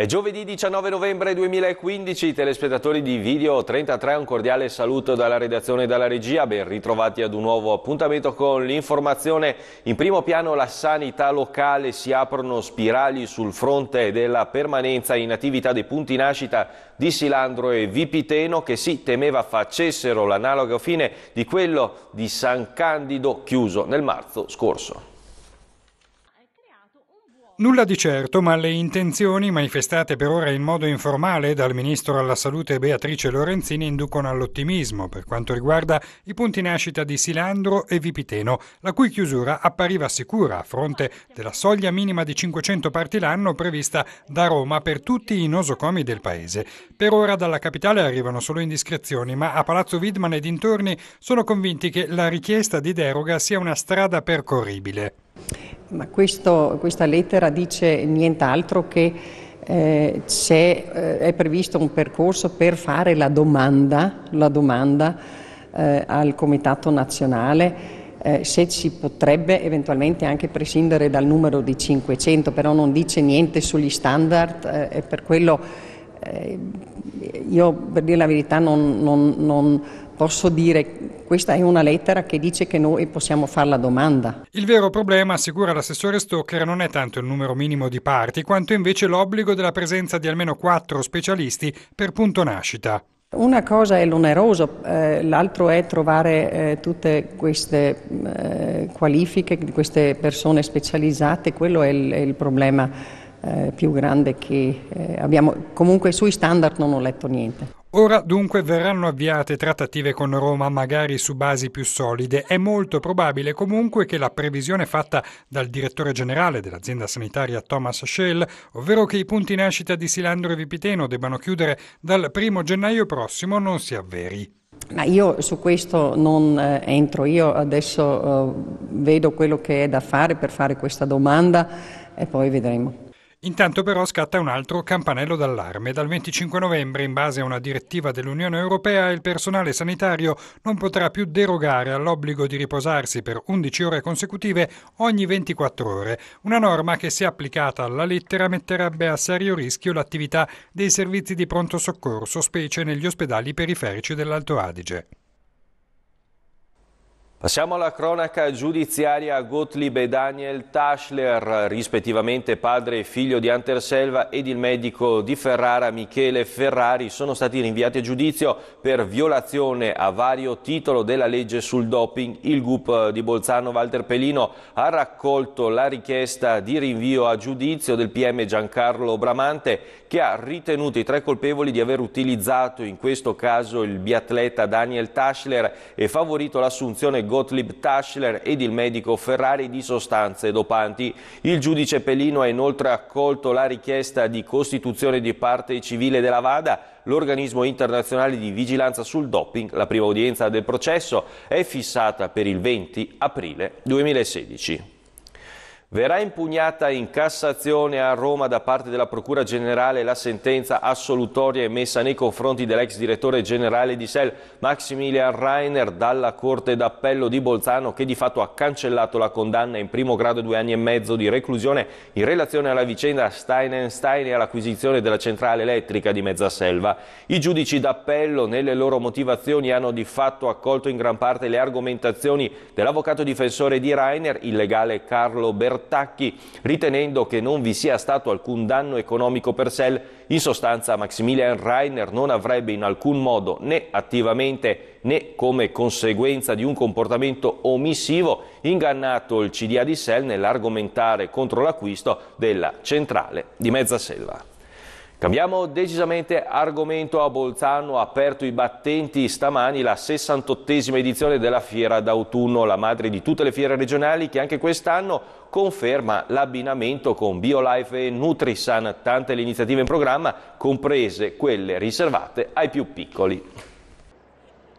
È giovedì 19 novembre 2015, telespettatori di Video 33, un cordiale saluto dalla redazione e dalla regia, ben ritrovati ad un nuovo appuntamento con l'informazione. In primo piano la sanità locale, si aprono spirali sul fronte della permanenza in attività dei punti nascita di Silandro e Vipiteno che si temeva facessero l'analogo fine di quello di San Candido chiuso nel marzo scorso. Nulla di certo, ma le intenzioni manifestate per ora in modo informale dal ministro alla salute Beatrice Lorenzini inducono all'ottimismo per quanto riguarda i punti nascita di Silandro e Vipiteno, la cui chiusura appariva sicura a fronte della soglia minima di 500 parti l'anno prevista da Roma per tutti i nosocomi del paese. Per ora dalla capitale arrivano solo indiscrezioni, ma a Palazzo Widman e dintorni sono convinti che la richiesta di deroga sia una strada percorribile. Ma questo, questa lettera dice nient'altro che eh, eh, è previsto un percorso per fare la domanda, la domanda eh, al Comitato Nazionale eh, se si potrebbe eventualmente anche prescindere dal numero di 500, però non dice niente sugli standard eh, e per quello eh, io per dire la verità non, non, non posso dire questa è una lettera che dice che noi possiamo fare la domanda. Il vero problema, assicura l'assessore Stocker, non è tanto il numero minimo di parti, quanto invece l'obbligo della presenza di almeno quattro specialisti per punto nascita. Una cosa è l'oneroso, eh, l'altro è trovare eh, tutte queste eh, qualifiche, queste persone specializzate, quello è il, è il problema eh, più grande che eh, abbiamo. Comunque sui standard non ho letto niente. Ora dunque verranno avviate trattative con Roma magari su basi più solide. È molto probabile comunque che la previsione fatta dal direttore generale dell'azienda sanitaria Thomas Schell, ovvero che i punti nascita di Silandro e Vipiteno debbano chiudere dal primo gennaio prossimo, non si avveri. Ma io su questo non eh, entro, io adesso eh, vedo quello che è da fare per fare questa domanda e poi vedremo. Intanto però scatta un altro campanello d'allarme. Dal 25 novembre, in base a una direttiva dell'Unione Europea, il personale sanitario non potrà più derogare all'obbligo di riposarsi per 11 ore consecutive ogni 24 ore. Una norma che, se applicata alla lettera, metterebbe a serio rischio l'attività dei servizi di pronto soccorso, specie negli ospedali periferici dell'Alto Adige. Passiamo alla cronaca giudiziaria Gottlieb e Daniel Taschler, rispettivamente padre e figlio di Selva ed il medico di Ferrara Michele Ferrari, sono stati rinviati a giudizio per violazione a vario titolo della legge sul doping. Il GUP di Bolzano Walter Pelino ha raccolto la richiesta di rinvio a giudizio del PM Giancarlo Bramante che ha ritenuto i tre colpevoli di aver utilizzato in questo caso il biatleta Daniel Taschler e favorito l'assunzione Gottlieb Taschler ed il medico Ferrari di sostanze dopanti. Il giudice Pellino ha inoltre accolto la richiesta di costituzione di parte civile della VADA l'organismo internazionale di vigilanza sul doping, la prima udienza del processo, è fissata per il 20 aprile 2016. Verrà impugnata in Cassazione a Roma da parte della Procura Generale la sentenza assolutoria emessa nei confronti dell'ex direttore generale di SEL Maximilian Reiner dalla Corte d'Appello di Bolzano che di fatto ha cancellato la condanna in primo grado a due anni e mezzo di reclusione in relazione alla vicenda Stein&Stein e all'acquisizione della centrale elettrica di Mezzaselva. I giudici d'Appello nelle loro motivazioni hanno di fatto accolto in gran parte le argomentazioni dell'avvocato difensore di Reiner, il legale Carlo Bernardini Bertacchi, ritenendo che non vi sia stato alcun danno economico per Sell. In sostanza Maximilian Reiner non avrebbe in alcun modo né attivamente né come conseguenza di un comportamento omissivo ingannato il CDA di Sell nell'argomentare contro l'acquisto della centrale di Mezzaselva. Cambiamo decisamente argomento. A Bolzano ha aperto i battenti stamani la 68esima edizione della Fiera d'autunno, la madre di tutte le fiere regionali che anche quest'anno conferma l'abbinamento con BioLife e Nutrisan, tante le iniziative in programma, comprese quelle riservate ai più piccoli.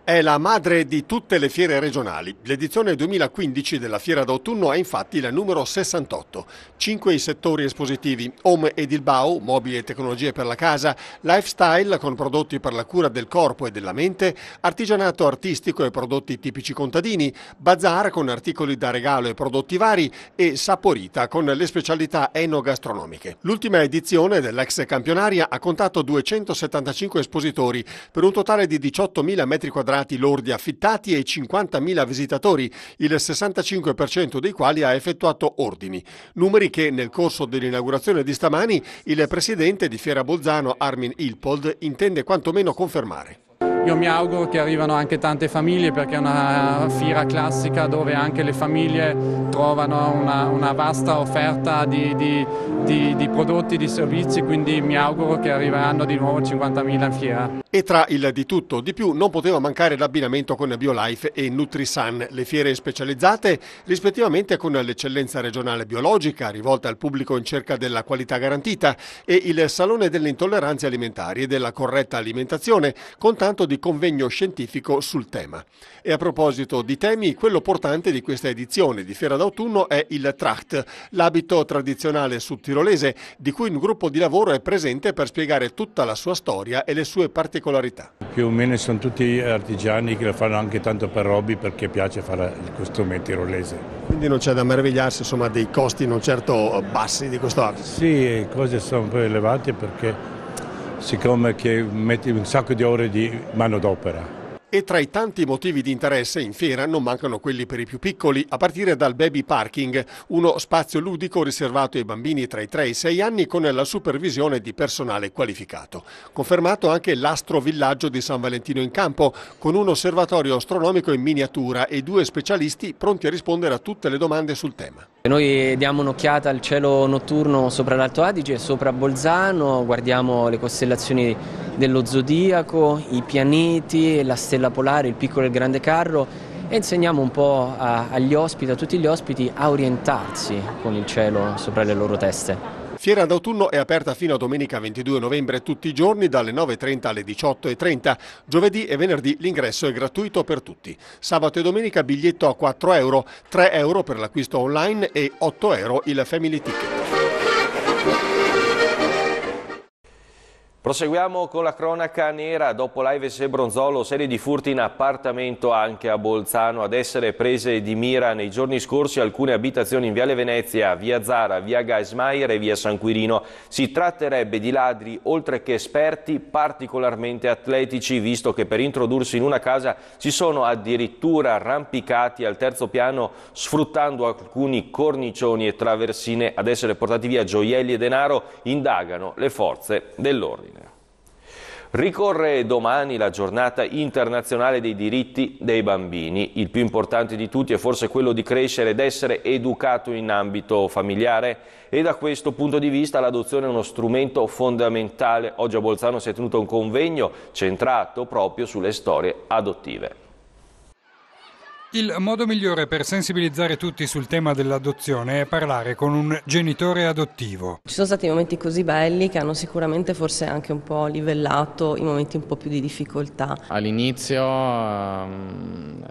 È la madre di tutte le fiere regionali. L'edizione 2015 della Fiera d'autunno è infatti la numero 68. Cinque i settori espositivi, home ed il bau, mobili e tecnologie per la casa, lifestyle con prodotti per la cura del corpo e della mente, artigianato artistico e prodotti tipici contadini, bazar con articoli da regalo e prodotti vari e saporita con le specialità enogastronomiche. L'ultima edizione dell'ex campionaria ha contato 275 espositori per un totale di 18.000 metri quadrati quadrati lordi affittati e 50.000 visitatori, il 65% dei quali ha effettuato ordini. Numeri che nel corso dell'inaugurazione di stamani il presidente di Fiera Bolzano Armin Ilpold intende quantomeno confermare. Io mi auguro che arrivano anche tante famiglie perché è una fiera classica dove anche le famiglie trovano una, una vasta offerta di, di, di, di, prodotti, di servizi, quindi mi auguro che arriveranno di nuovo 50.000 in fiera. E tra il di tutto di più non poteva mancare l'abbinamento con BioLife e Nutrisan, le fiere specializzate rispettivamente con l'eccellenza regionale biologica rivolta al pubblico in cerca della qualità garantita e il Salone delle intolleranze alimentari e della corretta alimentazione con tanto di convegno scientifico sul tema. E a proposito di temi, quello portante di questa edizione di Fiera d'autunno è il Tracht, l'abito tradizionale sudtirolese di cui un gruppo di lavoro è presente per spiegare tutta la sua storia e le sue particolarità. Più o meno sono tutti artigiani che lo fanno anche tanto per hobby perché piace fare il costume tirolese. Quindi non c'è da meravigliarsi insomma, dei costi non certo bassi di questo abito? Sì, cose sono un po' elevate perché siccome che metti un sacco di ore di mano d'opera. E tra i tanti motivi di interesse in fiera non mancano quelli per i più piccoli, a partire dal baby parking, uno spazio ludico riservato ai bambini tra i 3 e i 6 anni con la supervisione di personale qualificato. Confermato anche l'astro villaggio di San Valentino in Campo, con un osservatorio astronomico in miniatura e due specialisti pronti a rispondere a tutte le domande sul tema. Noi diamo un'occhiata al cielo notturno sopra l'Alto Adige, sopra Bolzano, guardiamo le costellazioni dello zodiaco, i pianeti, la stella polare, il piccolo e il grande carro e insegniamo un po' a, agli ospiti, a tutti gli ospiti, a orientarsi con il cielo sopra le loro teste. Fiera d'autunno è aperta fino a domenica 22 novembre tutti i giorni dalle 9.30 alle 18.30. Giovedì e venerdì l'ingresso è gratuito per tutti. Sabato e domenica biglietto a 4 euro, 3 euro per l'acquisto online e 8 euro il family ticket. Proseguiamo con la cronaca nera, dopo l'Aives e Bronzolo, serie di furti in appartamento anche a Bolzano, ad essere prese di mira nei giorni scorsi alcune abitazioni in Viale Venezia, Via Zara, Via Gaismaier e Via San Quirino. Si tratterebbe di ladri, oltre che esperti, particolarmente atletici, visto che per introdursi in una casa si sono addirittura arrampicati al terzo piano, sfruttando alcuni cornicioni e traversine. Ad essere portati via gioielli e denaro, indagano le forze dell'ordine. Ricorre domani la giornata internazionale dei diritti dei bambini. Il più importante di tutti è forse quello di crescere ed essere educato in ambito familiare e da questo punto di vista l'adozione è uno strumento fondamentale. Oggi a Bolzano si è tenuto un convegno centrato proprio sulle storie adottive. Il modo migliore per sensibilizzare tutti sul tema dell'adozione è parlare con un genitore adottivo. Ci sono stati momenti così belli che hanno sicuramente forse anche un po' livellato i momenti un po' più di difficoltà. All'inizio um,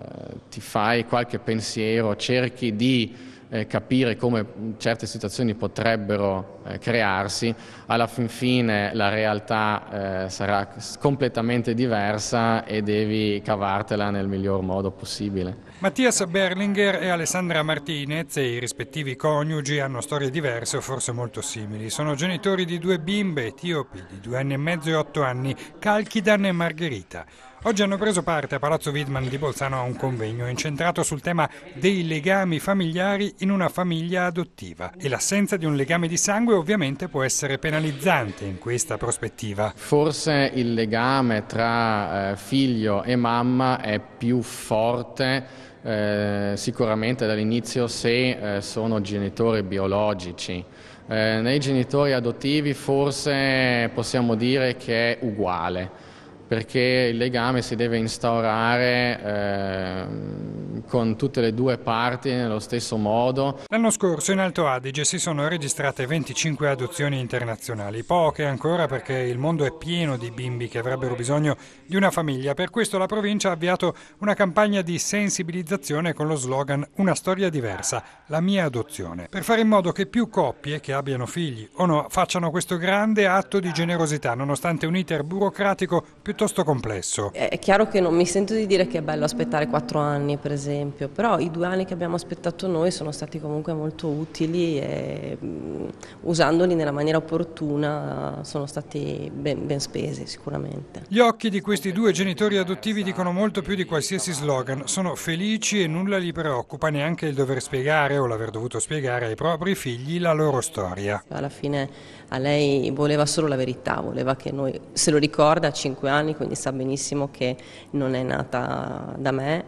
ti fai qualche pensiero, cerchi di eh, capire come certe situazioni potrebbero eh, crearsi, alla fin fine la realtà eh, sarà completamente diversa e devi cavartela nel miglior modo possibile. Mattias Berlinger e Alessandra Martinez e i rispettivi coniugi hanno storie diverse o forse molto simili. Sono genitori di due bimbe etiopi di due anni e mezzo e otto anni, Calchidan e Margherita. Oggi hanno preso parte a Palazzo Widman di Bolzano a un convegno incentrato sul tema dei legami familiari in una famiglia adottiva e l'assenza di un legame di sangue ovviamente può essere penalizzante in questa prospettiva. Forse il legame tra eh, figlio e mamma è più forte eh, sicuramente dall'inizio se eh, sono genitori biologici. Eh, nei genitori adottivi forse possiamo dire che è uguale perché il legame si deve instaurare eh, con tutte le due parti nello stesso modo. L'anno scorso in Alto Adige si sono registrate 25 adozioni internazionali, poche ancora perché il mondo è pieno di bimbi che avrebbero bisogno di una famiglia. Per questo la provincia ha avviato una campagna di sensibilizzazione con lo slogan Una storia diversa, la mia adozione, per fare in modo che più coppie che abbiano figli o no facciano questo grande atto di generosità, nonostante un iter burocratico piuttosto piuttosto complesso. È chiaro che non mi sento di dire che è bello aspettare quattro anni per esempio, però i due anni che abbiamo aspettato noi sono stati comunque molto utili e mm, usandoli nella maniera opportuna sono stati ben, ben spesi sicuramente. Gli occhi di questi due genitori adottivi dicono molto più di qualsiasi slogan, sono felici e nulla li preoccupa neanche il dover spiegare o l'aver dovuto spiegare ai propri figli la loro storia. Alla fine a lei voleva solo la verità, voleva che noi, se lo ricorda, ha cinque anni, quindi sa benissimo che non è nata da me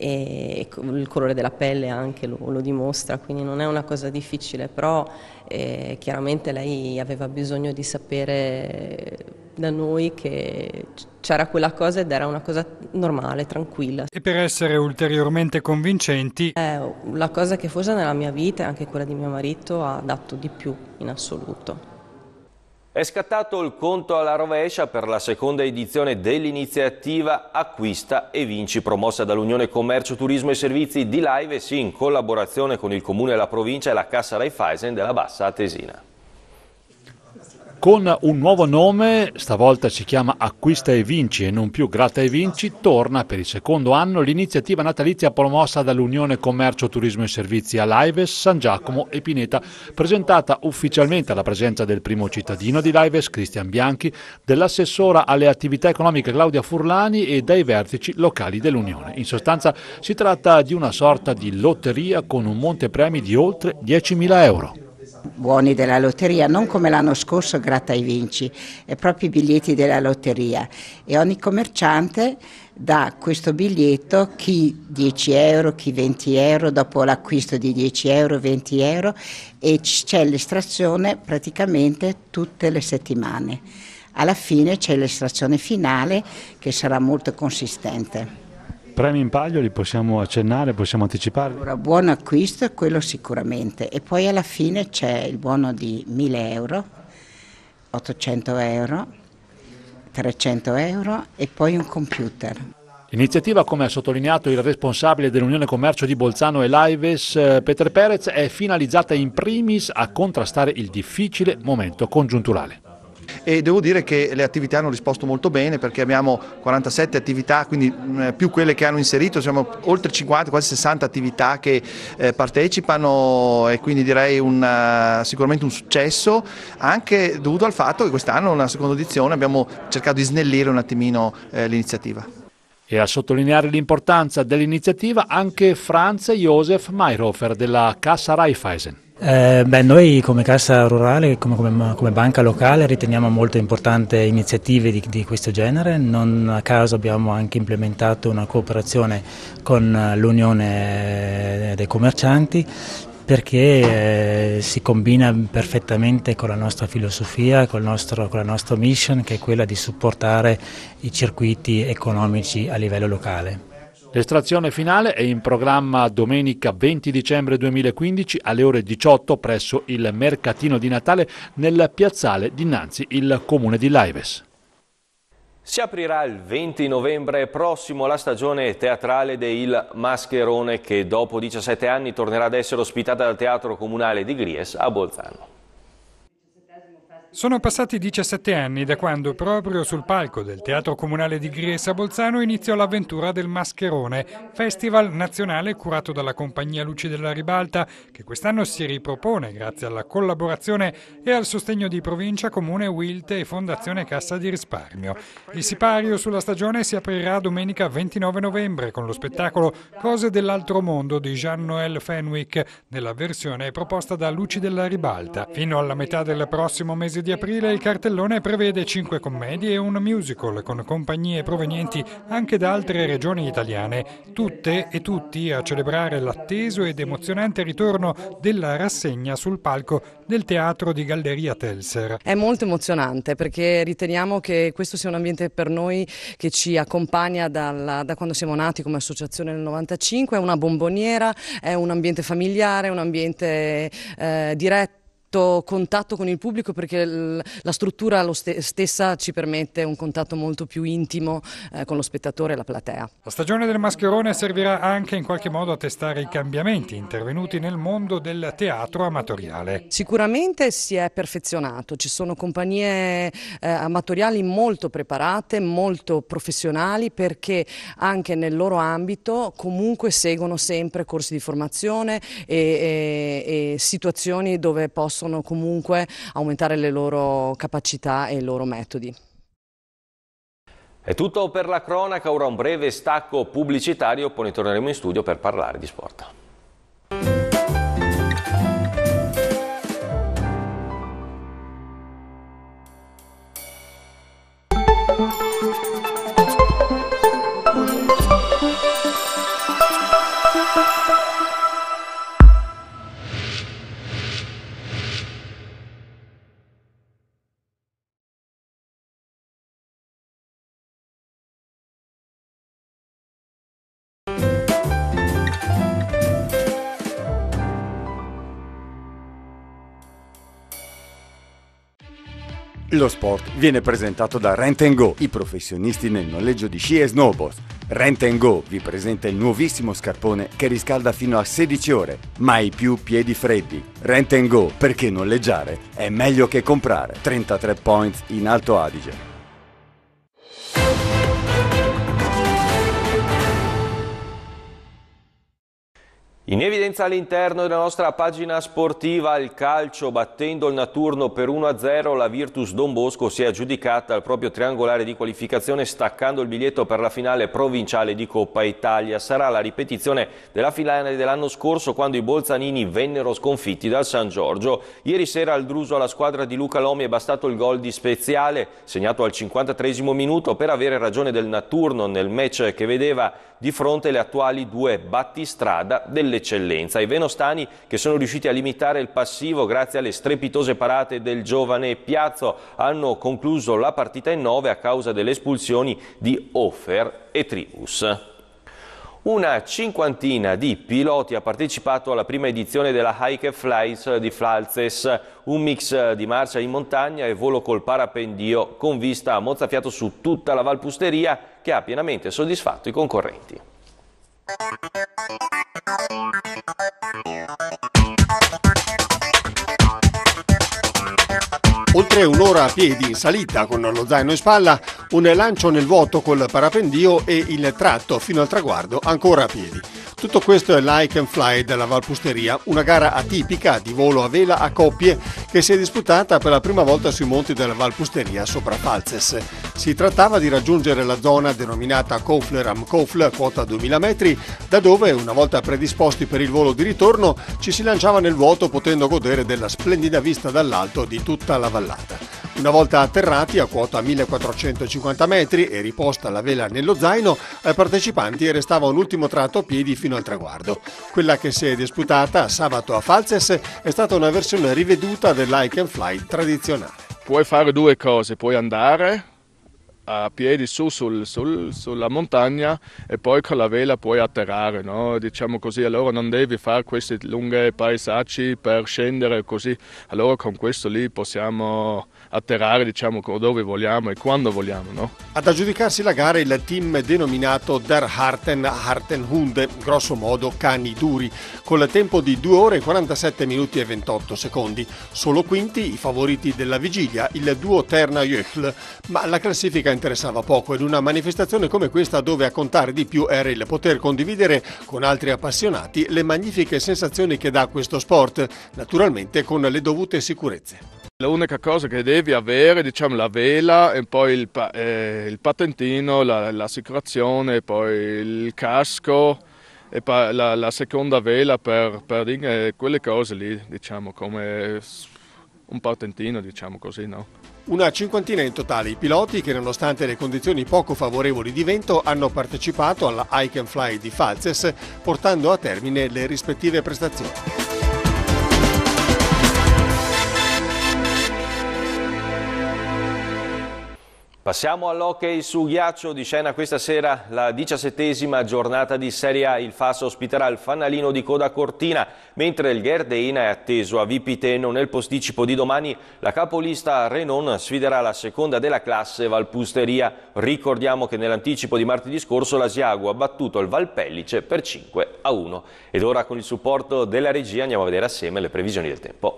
e il colore della pelle anche lo, lo dimostra, quindi non è una cosa difficile, però eh, chiaramente lei aveva bisogno di sapere da noi che c'era quella cosa ed era una cosa normale, tranquilla. E per essere ulteriormente convincenti... È eh, la cosa che forse nella mia vita e anche quella di mio marito ha dato di più in assoluto. È scattato il conto alla rovescia per la seconda edizione dell'iniziativa Acquista e Vinci, promossa dall'Unione Commercio, Turismo e Servizi di Live, sì, in collaborazione con il Comune, la Provincia e la Cassa Raiffeisen della Bassa Atesina con un nuovo nome, stavolta si chiama Acquista e Vinci e non più Gratta e Vinci, torna per il secondo anno l'iniziativa natalizia promossa dall'Unione Commercio, Turismo e Servizi all'Aives, San Giacomo e Pineta, presentata ufficialmente alla presenza del primo cittadino di Laives, Cristian Bianchi, dell'assessora alle attività economiche Claudia Furlani e dai vertici locali dell'Unione. In sostanza si tratta di una sorta di lotteria con un montepremi di oltre 10.000 euro buoni della lotteria, non come l'anno scorso gratta ai vinci, è proprio i biglietti della lotteria e ogni commerciante dà questo biglietto, chi 10 euro, chi 20 euro, dopo l'acquisto di 10 euro, 20 euro e c'è l'estrazione praticamente tutte le settimane. Alla fine c'è l'estrazione finale che sarà molto consistente premi in palio li possiamo accennare, possiamo anticipare? Allora, buon acquisto, quello sicuramente. E poi alla fine c'è il buono di 1000 euro, 800 euro, 300 euro e poi un computer. L'iniziativa, come ha sottolineato il responsabile dell'Unione Commercio di Bolzano e Lives, eh, Peter Perez, è finalizzata in primis a contrastare il difficile momento congiunturale e devo dire che le attività hanno risposto molto bene perché abbiamo 47 attività, quindi più quelle che hanno inserito, siamo oltre 50, quasi 60 attività che eh, partecipano e quindi direi un, eh, sicuramente un successo anche dovuto al fatto che quest'anno, nella seconda edizione, abbiamo cercato di snellire un attimino eh, l'iniziativa. E a sottolineare l'importanza dell'iniziativa anche Franz Josef Mayrofer della Cassa Raiffeisen. Eh, beh, noi come Cassa Rurale, come, come, come, banca locale, riteniamo molto importante iniziative di, di, questo genere. Non a caso abbiamo anche implementato una cooperazione con eh, l'Unione dei commercianti perché eh, si combina perfettamente con la nostra filosofia, nostro, con la nostra mission che è quella di supportare i circuiti economici a livello locale. L'estrazione finale è in programma domenica 20 dicembre 2015 alle ore 18 presso il mercatino di Natale nel piazzale dinanzi il comune di Laives. Si aprirà il 20 novembre prossimo la stagione teatrale del Mascherone che dopo 17 anni tornerà ad essere ospitata dal Teatro Comunale di Gries a Bolzano. Sono passati 17 anni da quando proprio sul palco del Teatro Comunale di Griessa Bolzano iniziò l'avventura del Mascherone, festival nazionale curato dalla compagnia Luci della Ribalta che quest'anno si ripropone grazie alla collaborazione e al sostegno di provincia, comune, Wilte e Fondazione Cassa di Risparmio. Il sipario sulla stagione si aprirà domenica 29 novembre con lo spettacolo Cose dell'altro mondo di Jean-Noël Fenwick nella versione proposta da Luci della Ribalta. Fino alla metà del prossimo mese mese di aprile il cartellone prevede cinque commedie e un musical con compagnie provenienti anche da altre regioni italiane, tutte e tutti a celebrare l'atteso ed emozionante ritorno della rassegna sul palco del teatro di Galleria Telser. È molto emozionante perché riteniamo che questo sia un ambiente per noi che ci accompagna dalla, da quando siamo nati come associazione nel 95, è una bomboniera, è un ambiente familiare, un ambiente eh, diretto stretto contatto con il pubblico perché la struttura stessa ci permette un contatto molto più intimo eh, con lo spettatore e la platea. La stagione del Mascherone servirà anche in qualche modo a testare i cambiamenti intervenuti nel mondo del teatro amatoriale. Sicuramente si è perfezionato, ci sono compagnie eh, amatoriali molto preparate, molto professionali perché anche nel loro ambito comunque seguono sempre corsi di formazione e, e, e situazioni dove possono possono comunque aumentare le loro capacità e i loro metodi. È tutto per la cronaca, ora un breve stacco pubblicitario, poi torneremo in studio per parlare di sport. Lo sport viene presentato da Rent Go, i professionisti nel noleggio di sci e snowboard. Rent Go vi presenta il nuovissimo scarpone che riscalda fino a 16 ore, mai più piedi freddi. Rent Go perché noleggiare è meglio che comprare. 33 points in Alto Adige. In evidenza all'interno della nostra pagina sportiva il calcio battendo il Naturno per 1-0 la Virtus Don Bosco si è aggiudicata al proprio triangolare di qualificazione staccando il biglietto per la finale provinciale di Coppa Italia. Sarà la ripetizione della finale dell'anno scorso quando i Bolzanini vennero sconfitti dal San Giorgio. Ieri sera al Druso alla squadra di Luca Lomi è bastato il gol di Speziale segnato al 53 minuto per avere ragione del Naturno nel match che vedeva di fronte le attuali due battistrada delle dell'eccellenza. I venostani che sono riusciti a limitare il passivo grazie alle strepitose parate del giovane Piazzo hanno concluso la partita in nove a causa delle espulsioni di Offer e Trius. Una cinquantina di piloti ha partecipato alla prima edizione della Hike Flies di Falzes, un mix di marcia in montagna e volo col parapendio con vista a mozzafiato su tutta la Valpusteria che ha pienamente soddisfatto i concorrenti. correre un'ora a piedi in salita con lo zaino in spalla, un lancio nel vuoto col parapendio e il tratto fino al traguardo ancora a piedi. Tutto questo è l'Ike and Fly della Valpusteria, una gara atipica di volo a vela a coppie che si è disputata per la prima volta sui monti della Valpusteria sopra Falces. Si trattava di raggiungere la zona denominata Kofler am Kofler, quota 2000 metri, da dove, una volta predisposti per il volo di ritorno, ci si lanciava nel vuoto potendo godere della splendida vista dall'alto di tutta la vallata. Una volta atterrati a quota 1450 metri e riposta la vela nello zaino, ai partecipanti restava un ultimo tratto a piedi fino al traguardo. Quella che si è disputata sabato a Falces è stata una versione riveduta dell'hike and fly tradizionale. Puoi fare due cose, puoi andare a piedi su sul, sul, sulla montagna e poi con la vela puoi atterrare, no? diciamo così, allora non devi fare questi lunghi paesaggi per scendere così, allora con questo lì possiamo atterrare diciamo, dove vogliamo e quando vogliamo. No? Ad aggiudicarsi la gara il team denominato Der Harten Hartenhunde, grosso modo cani duri, con il tempo di 2 ore e 47 minuti e 28 secondi. Solo quinti i favoriti della vigilia, il duo Terna Jöchl, ma la classifica interessava poco ed una manifestazione come questa dove a contare di più era il poter condividere con altri appassionati le magnifiche sensazioni che dà questo sport, naturalmente con le dovute sicurezze. L'unica cosa che devi avere è diciamo, la vela e poi il, pa eh, il patentino, l'assicurazione, poi il casco e la, la, seconda vela per, per eh, quelle cose lì, diciamo, come un patentino, diciamo così, no? Una cinquantina in totale i piloti che nonostante le condizioni poco favorevoli di vento hanno partecipato alla I Can Fly di Falces portando a termine le rispettive prestazioni. Passiamo all'hockey su ghiaccio di scena questa sera la diciassettesima giornata di Serie A. Il Fas ospiterà il fanalino di Coda Cortina, mentre il Gherdeina è atteso a Vipiteno. Nel posticipo di domani la capolista Renon sfiderà la seconda della classe Valpusteria. Ricordiamo che nell'anticipo di martedì scorso l'Asiago ha battuto il Valpellice per 5 a 1. Ed ora con il supporto della regia andiamo a vedere assieme le previsioni del tempo.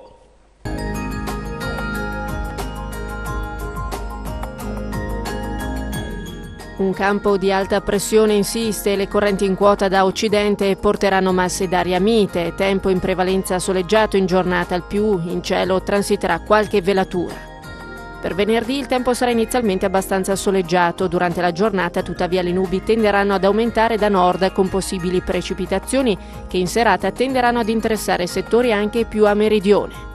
Un campo di alta pressione insiste, le correnti in quota da occidente porteranno masse d'aria mite, tempo in prevalenza soleggiato in giornata al più, in cielo transiterà qualche velatura. Per venerdì il tempo sarà inizialmente abbastanza soleggiato, durante la giornata tuttavia le nubi tenderanno ad aumentare da nord con possibili precipitazioni che in serata tenderanno ad interessare settori anche più a meridione.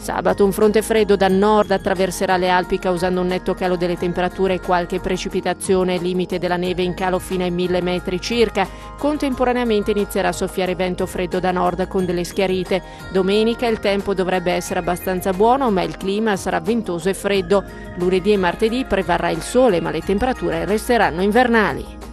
Sabato un fronte freddo da nord attraverserà le Alpi causando un netto calo delle temperature e qualche precipitazione, limite della neve in calo fino ai 1000 metri circa. Contemporaneamente inizierà a soffiare vento freddo da nord con delle schiarite. Domenica il tempo dovrebbe essere abbastanza buono, ma il clima sarà ventoso e freddo. Lunedì e martedì prevarrà il sole, ma le temperature resteranno invernali.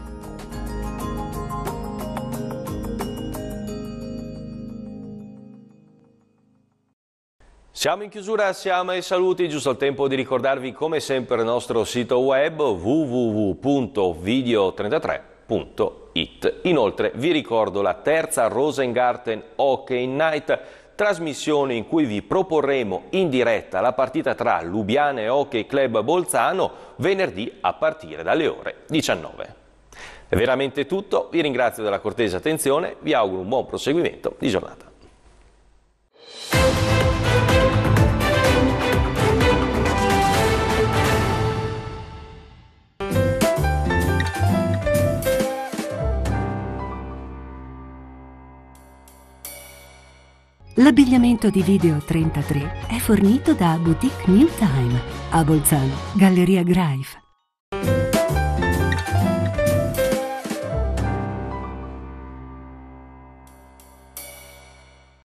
Siamo in chiusura, siamo ai saluti, giusto il tempo di ricordarvi come sempre il nostro sito web www.video33.it. Inoltre vi ricordo la terza Rosengarten Hockey Night, trasmissione in cui vi proporremo in diretta la partita tra Lubiana e Hockey Club Bolzano venerdì a partire dalle ore 19. È veramente tutto, vi ringrazio della cortese attenzione, vi auguro un buon proseguimento di giornata. L'abbigliamento di Video 33 è fornito da Boutique New Time a Bolzano, Galleria Greif.